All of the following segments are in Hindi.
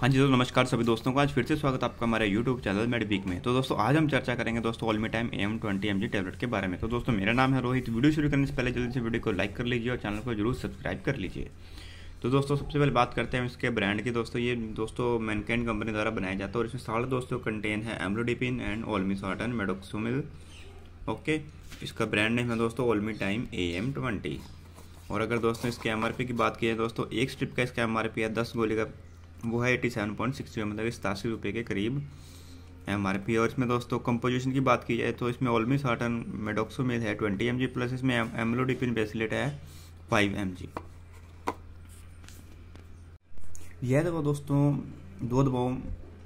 हाँ जी दोस्तों नमस्कार सभी दोस्तों को आज फिर से स्वागत आपका हमारे यूट्यूब चैनल वीक में तो दोस्तों आज हम चर्चा करेंगे दोस्तों मी टाइम M twenty M G tablet के बारे में तो दोस्तों मेरा नाम है रोहित वीडियो शुरू करने से पहले जल्दी से वीडियो को लाइक कर लीजिए और चैनल को जरूर सब्सक्राइब कर लीजिए तो दोस्तों सबसे पहले बात करते हैं इसके ब्रांड की दोस्तों ये दोस्तों मैनकैंड कंपनी द्वारा बनाया जाता है और इसमें सारे दोस्तों कंटेन है amlodipine and olmesartan medoxomil okay इसका ब्रांड नेम है दोस्तों ओलमी टाइम ए एम ट्वेंटी और अगर दोस्तों इसके एम की बात की जाए दोस्तों एक स्ट्रिप का इसका एम है दस गोली का वो है एटी सेवन पॉइंट सिक्स मतलब सतासी रुपये के करीब एम आर पी और इसमें दोस्तों कंपोजिशन की बात की जाए तो इसमें ओलमी साटन मेल है ट्वेंटी एम जी प्लस इसमें एमलोडिपिन बेसिलेट है फाइव एम जी यह दवा दोस्तों दो दवाओं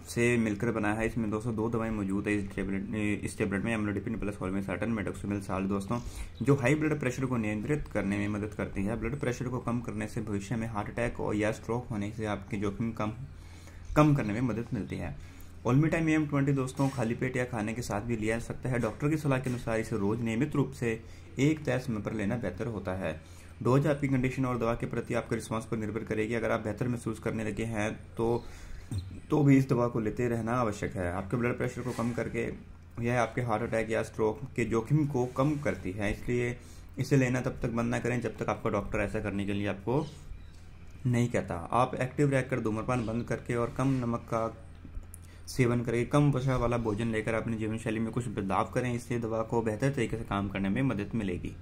से मिलकर बना है इसमें दोस्तों दो दवाएं मौजूद है इस टेबलेट इस टेबलेट में एमलोडिपिन प्लस होलमेसाटन मेडोक्सिमिल साल दोस्तों जो हाई ब्लड प्रेशर को नियंत्रित करने में मदद करती है ब्लड प्रेशर को कम करने से भविष्य में हार्ट अटैक और या स्ट्रोक होने से आपके जोखिम कम कम करने में मदद मिलती है ओलमिटाइम एम ट्वेंटी दोस्तों खाली पेट या खाने के साथ भी लिया जा सकता है डॉक्टर की सलाह के अनुसार इसे रोज नियमित रूप से एक तय समय पर लेना बेहतर होता है डोज आपकी कंडीशन और दवा के प्रति आपके रिस्पांस पर निर्भर करेगी अगर आप बेहतर महसूस करने लगे हैं तो तो भी इस दवा को लेते रहना आवश्यक है आपके ब्लड प्रेशर को कम करके यह आपके हार्ट अटैक या स्ट्रोक के जोखिम को कम करती है इसलिए इसे लेना तब तक बंद ना करें जब तक आपका डॉक्टर ऐसा करने के लिए आपको नहीं कहता आप एक्टिव रहकर धूम्रपान बंद करके और कम नमक का सेवन करके कम वसा वाला भोजन लेकर अपनी जीवन शैली में कुछ बदलाव करें इससे दवा को बेहतर तरीके से काम करने में मदद मिलेगी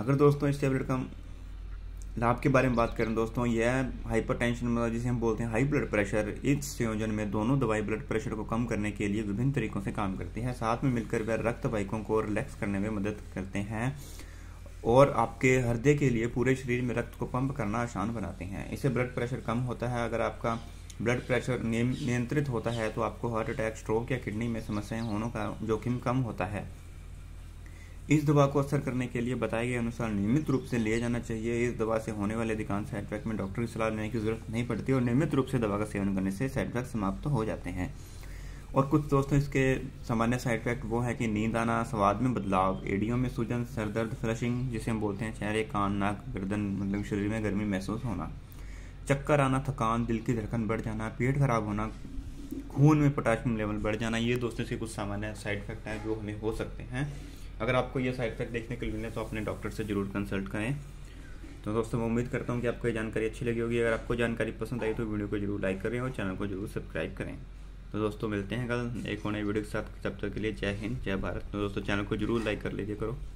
अगर दोस्तों इस टेबलेट का लाभ के बारे में बात करें दोस्तों यह हाइपर टेंशन मतलब जिसे हम बोलते हैं हाई ब्लड प्रेशर इस संयोजन में दोनों दवाई ब्लड प्रेशर को कम करने के लिए विभिन्न तरीकों से काम करती है साथ में मिलकर वह रक्त बाइकों को रिलैक्स करने में मदद करते हैं और आपके हृदय के लिए पूरे शरीर में रक्त को पंप करना आसान बनाते हैं इससे ब्लड प्रेशर कम होता है अगर आपका ब्लड प्रेशर नियंत्रित होता है तो आपको हार्ट अटैक स्ट्रोक या किडनी में समस्याएं होने का जोखिम कम होता है इस दवा को असर करने के लिए बताए गए अनुसार नियमित रूप से लिया जाना चाहिए इस दवा से होने वाले अधिकांश साइड इफेक्ट में डॉक्टर की सलाह लेने की जरूरत नहीं पड़ती और नियमित रूप से दवा का सेवन करने से साइड इफेक्ट समाप्त तो हो जाते हैं और कुछ दोस्तों इसके सामान्य साइड इफेक्ट वो है कि नींद आना स्वाद में बदलाव एडियो में सूजन सर दर्द फ्लशिंग जिसे हम बोलते हैं चेहरे कान नाक गर्दन मतलब शरीर में गर्मी महसूस होना चक्कर आना थकान दिल की धड़कन बढ़ जाना पेट खराब होना खून में पोटाशियम लेवल बढ़ जाना ये दोस्तों इसके कुछ सामान्य साइड इफेक्ट हैं जो हमें हो सकते हैं अगर आपको ये साइड इफेक्ट देखने को मिले तो अपने डॉक्टर से जरूर कंसल्ट करें तो दोस्तों मैं उम्मीद करता हूँ कि आपको ये जानकारी अच्छी लगी होगी अगर आपको जानकारी पसंद आई तो वीडियो को जरूर लाइक करें और चैनल को जरूर सब्सक्राइब करें तो दोस्तों मिलते हैं कल एक और नए वीडियो के साथ तब तक के लिए जय हिंद जय भारत तो दोस्तों चैनल को जरूर लाइक कर लीजिए करो